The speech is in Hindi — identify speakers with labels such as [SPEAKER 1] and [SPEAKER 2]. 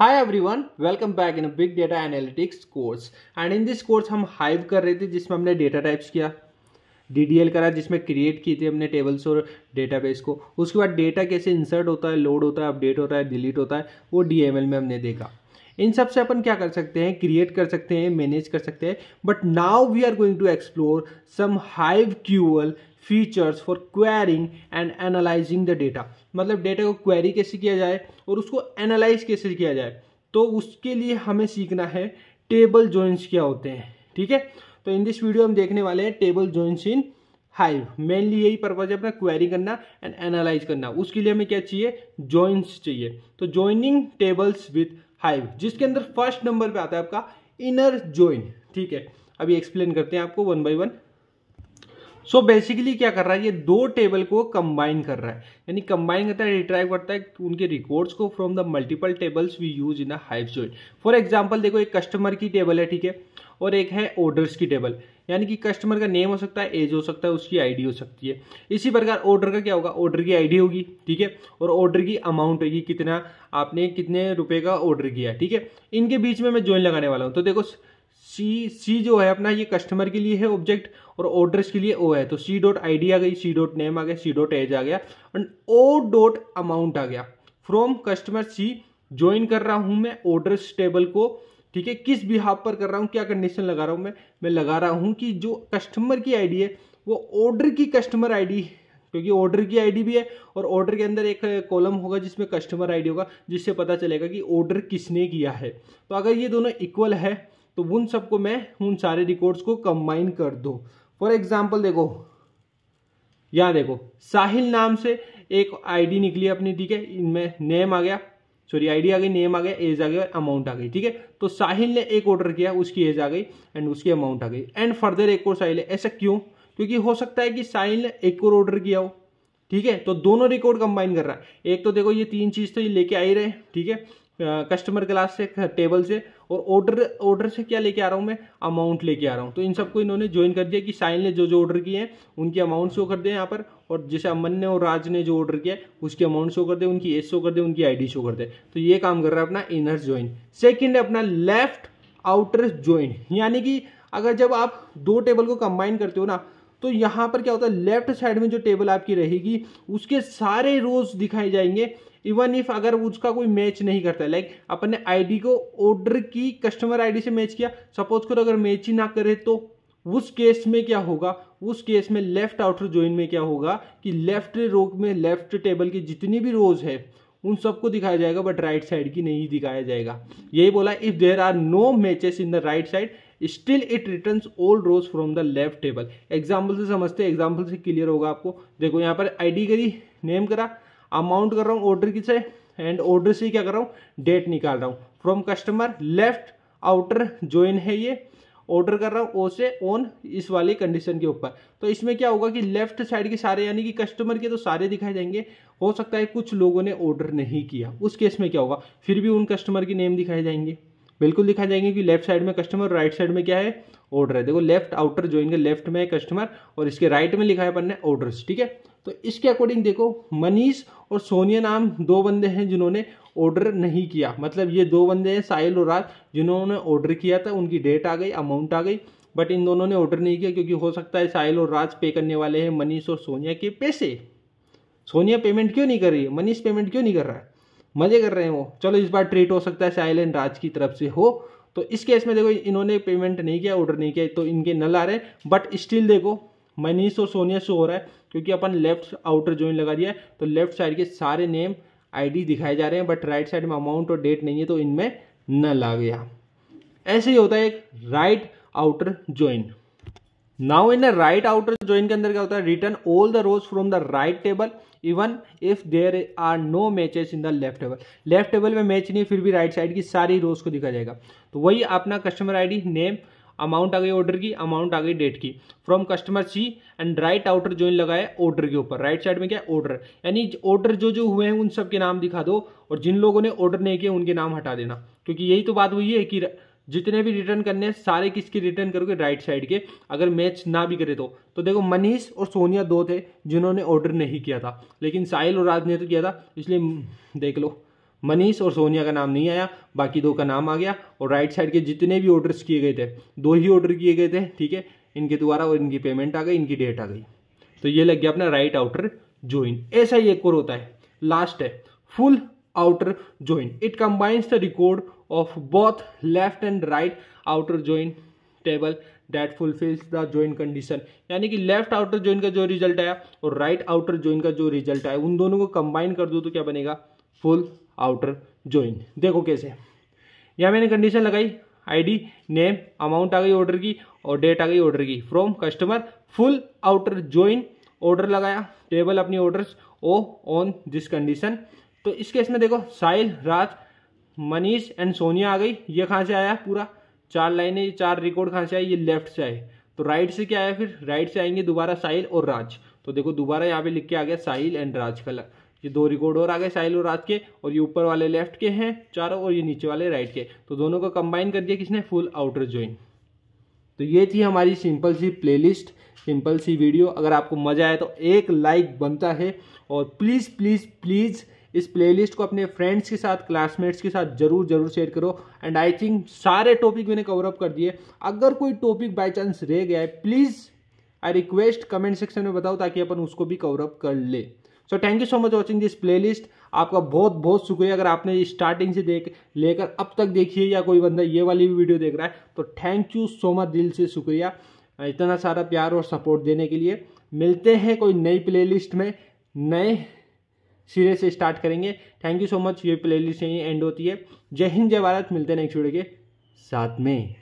[SPEAKER 1] Hi everyone welcome back in big data analytics course and in this course हम हाइव कर रहे थे जिसमें हमने डेटा टाइप्स किया एल करा जिसमें क्रिएट की थी हमने टेबल्स और बेस को उसके बाद डेटा कैसे इंसर्ट होता है लोड होता है अपडेट होता है डिलीट होता है वो एल में हमने देखा इन सबसे अपन क्या कर सकते हैं क्रिएट कर सकते हैं मैनेज कर सकते हैं but now we are going to explore some Hive QL features for querying and analysing the data मतलब डेटा को क्वेरी कैसे किया जाए और उसको एनालाइज कैसे किया जाए तो उसके लिए हमें सीखना है टेबल जॉइंस क्या होते हैं ठीक है तो इन दिस वीडियो हम देखने वाले हैं table joins in Hive mainly यही पर्पज है अपना क्वेरी करना एंड एनालाइज करना उसके लिए हमें क्या चाहिए जॉइंस चाहिए तो ज्वाइनिंग टेबल्स विथ हाइव जिसके अंदर फर्स्ट नंबर पे आता है आपका इनर ज्वाइन ठीक है अभी एक्सप्लेन करते हैं आपको one by one so so basically क्या कर रहा है ये दो टेबल को कंबाइन कर रहा है यानी कंबाइन करता है रिट्राइव करता है उनके रिकॉर्ड्स को from the multiple tables we use in Hive join for example देखो एक कस्टमर की टेबल है ठीक है और एक है ऑर्डर्स की टेबल यानी कि कस्टमर का नेम हो सकता है एज हो सकता है उसकी आईडी हो सकती है इसी प्रकार ऑर्डर का क्या होगा ऑर्डर की आईडी होगी ठीक है और ऑर्डर की अमाउंट होगी कितना आपने कितने रुपए का ऑर्डर किया ठीक है इनके बीच में मैं ज्वाइन लगाने वाला हूँ तो देखो सी सी जो है अपना ये कस्टमर के लिए है ऑब्जेक्ट और ऑर्डर्स के लिए ओ है तो सी डॉट आई आ गई सी डॉट नेम आ गया सी डॉट एज आ गया एंड ओ डॉट अमाउंट आ गया फ्रॉम कस्टमर सी ज्वाइन कर रहा हूं मैं ऑर्डर्स टेबल को ठीक है किस बिहाव पर कर रहा हूं क्या कंडीशन लगा रहा हूं मैं मैं लगा रहा हूं कि जो कस्टमर की आईडी है वो ऑर्डर की कस्टमर आईडी क्योंकि ऑर्डर की आईडी भी है और ऑर्डर के अंदर एक कॉलम होगा जिसमें कस्टमर आईडी होगा जिससे पता चलेगा कि ऑर्डर किसने किया है तो अगर ये दोनों इक्वल है तो उन सबको मैं उन सारे रिकॉर्ड्स को कंबाइन कर दू फॉर एग्जाम्पल देखो यहां देखो साहिल नाम से एक आईडी निकली अपनी ठीक है इनमें नेम आ गया सॉरी आईडी आ गई नेम आ गया एज आ गया और अमाउंट आ गई ठीक है तो साहिल ने एक ऑर्डर किया उसकी एज आ गई एंड उसकी अमाउंट आ गई एंड फर्दर एक और साहिल है ऐसा क्यों क्योंकि हो सकता है कि साहिल ने एक और ऑर्डर किया हो ठीक है तो दोनों रिकॉर्ड कंबाइन कर रहा है एक तो देखो ये तीन चीज़ तो ये लेके आ ही रहे ठीक है कस्टमर क्लास से टेबल से और ऑर्डर ऑर्डर से क्या लेके आ रहा हूँ मैं अमाउंट लेके आ रहा हूँ तो इन सबको इन्होंने ज्वाइन कर दिया कि साइन ने जो जो ऑर्डर किए हैं उनके अमाउंट शो कर दें यहाँ पर और जैसे अमन ने और राज ने जो ऑर्डर किया है उसकी अमाउंट शो कर दे उनकी एज शो कर दे उनकी आईडी शो कर दे तो ये काम कर रहा है अपना इनर ज्वाइन सेकेंड है अपना लेफ्ट आउटर ज्वाइन यानी कि अगर जब आप दो टेबल को कंबाइन करते हो ना तो यहाँ पर क्या होता है लेफ्ट साइड में जो टेबल आपकी रहेगी उसके सारे रोज दिखाए जाएंगे इवन इफ अगर उसका कोई मैच नहीं करता है लाइक अपने आईडी को ऑर्डर की कस्टमर आईडी से मैच किया सपोज करो अगर मैच ही ना करे तो उस केस में क्या होगा उस केस में लेफ्ट आउटर ज्वाइन में क्या होगा कि लेफ्ट रोग में लेफ्ट टेबल की जितनी भी रोज है उन सबको दिखाया जाएगा बट राइट साइड की नहीं दिखाया जाएगा यही बोला if there are no matches in the right side still it return all rows from the left table example से समझते हैं एग्जाम्पल से क्लियर होगा आपको देखो यहाँ पर आईडी करी नेम करा अमाउंट कर रहा हूँ ऑर्डर की से एंड ऑर्डर से क्या कर रहा हूँ डेट निकाल रहा हूँ from customer left outer join है ये ऑर्डर कर रहा हूँ ओ से ऑन इस वाली कंडीशन के ऊपर तो इसमें क्या होगा कि लेफ्ट साइड के सारे यानी कि कस्टमर के तो सारे दिखाए जाएंगे हो सकता है कुछ लोगों ने ऑर्डर नहीं किया उस केस में क्या होगा फिर भी उन कस्टमर के नेम दिखाए जाएंगे बिल्कुल दिखा जाएंगे कि लेफ्ट साइड में कस्टमर और राइट साइड में क्या है ऑर्डर है देखो लेफ्ट आउटर ज्वाइन इनके लेफ्ट में है कस्टमर और इसके राइट में लिखा है अपन ने ऑर्डर ठीक है तो इसके अकॉर्डिंग देखो मनीष और सोनिया नाम दो बंदे हैं जिन्होंने ऑर्डर नहीं किया मतलब ये दो बंदे हैं साहिल और राज जिन्होंने ऑर्डर किया था उनकी डेट आ गई अमाउंट आ गई बट इन दोनों ने ऑर्डर नहीं किया क्योंकि हो सकता है साहिल और राज पे करने वाले हैं मनीष और सोनिया के पैसे सोनिया पेमेंट क्यों नहीं कर रही है मनीष पेमेंट क्यों नहीं कर रहा है मजे कर रहे हैं वो चलो इस बार ट्रीट हो सकता है साइलेंट राज की तरफ से हो तो इस केस में देखो इन्होंने पेमेंट नहीं किया ऑर्डर नहीं किया तो इनके नल आ रहे हैं बट स्टिल देखो मनीष और सोनिया शो हो रहा है क्योंकि अपन लेफ्ट आउटर ज्वाइन लगा दिया है तो लेफ्ट साइड के सारे नेम आईडी दिखाए जा रहे हैं बट राइट साइड में अमाउंट और डेट नहीं है तो इनमें नल आ गया ऐसे ही होता है एक right outer join now in the right outer join के अंदर क्या होता है return all the rows from the right table even if there are no matches in the left table left table में मैच नहीं है फिर भी राइट right साइड की सारी रोज को दिखा जाएगा तो वही अपना customer I D name amount आ गई ऑर्डर की अमाउंट आ गई डेट की from customer C and right outer join लगाए ऑर्डर के ऊपर राइट साइड में क्या ऑर्डर यानी ऑर्डर जो जो हुए हैं उन सब के नाम दिखा दो और जिन लोगों ने ऑर्डर नहीं किया उनके नाम हटा देना क्योंकि यही तो बात हुई है कि जितने भी रिटर्न करने हैं सारे किसके रिटर्न करोगे राइट साइड के अगर मैच ना भी करे तो तो देखो मनीष और सोनिया दो थे जिन्होंने ऑर्डर नहीं किया था लेकिन साहिल और राज ने तो किया था इसलिए देख लो मनीष और सोनिया का नाम नहीं आया बाकी दो का नाम आ गया और राइट साइड के जितने भी ऑर्डर्स किए गए थे दो ही ऑर्डर किए गए थे ठीक है इनके द्वारा और इनकी पेमेंट आ गई इनकी डेट आ गई तो ये लग गया अपना राइट आउटर ज्वाइन ऐसा ही एक और होता है लास्ट है full outer joint. It combines the record of both left and right outer joint table that fulfils the join condition यानी कि लेफ्ट आउटर ज्वाइन का जो रिजल्ट आया और राइट आउटर ज्वाइन का जो रिजल्ट आया उन दोनों को कंबाइन कर दो तो क्या बनेगा फुल आउटर ज्वाइन देखो कैसे यहाँ मैंने कंडीशन लगाई आई डी नेम अमाउंट आ गई ऑर्डर की और डेट आ गई ऑर्डर की from customer full outer join order लगाया टेबल अपनी order O on this condition तो इस केस में देखो साहिल राज मनीष एंड सोनिया आ गई ये कहाँ से आया पूरा चार लाइनें ये चार रिकॉर्ड कहाँ से आए ये लेफ्ट से आए तो राइट से क्या आया फिर राइट से आएंगे दोबारा साहिल और राज तो देखो दोबारा यहाँ पे लिख के आ गया साहिल एंड राज का ये दो रिकॉर्ड और आ गए साहिल और राज के और ये ऊपर वाले लेफ्ट के हैं चारों और ये नीचे वाले राइट के तो दोनों को कंबाइन कर दिया किसने फुल आउटर ज्वाइन तो ये थी हमारी सिंपल सी प्लेलिस्ट सिंपल सी वीडियो अगर आपको मज़ा आए तो एक लाइक बनता है और प्लीज़ प्लीज़ प्लीज़, प्लीज़ इस प्लेलिस्ट को अपने फ्रेंड्स के साथ क्लासमेट्स के साथ जरूर जरूर शेयर करो एंड आई थिंक सारे टॉपिक मैंने कवरअप कर दिए अगर कोई टॉपिक बाई चांस रह गया है please I request comment section में बताओ ताकि अपन उसको भी कवर अप कर ले so thank you so much watching this playlist आपका बहुत बहुत शुक्रिया अगर आपने स्टार्टिंग से देख लेकर अब तक देखिए या कोई बंदा ये वाली भी वीडियो देख रहा है तो थैंक यू सो मच दिल से शुक्रिया इतना सारा प्यार और सपोर्ट देने के लिए मिलते हैं कोई नई प्लेलिस्ट में नए सिरे से स्टार्ट करेंगे थैंक यू सो मच ये प्लेलिस्ट यहीं एंड होती है जय हिंद जय भारत मिलते हैं नेक्स्ट वीडियो के साथ में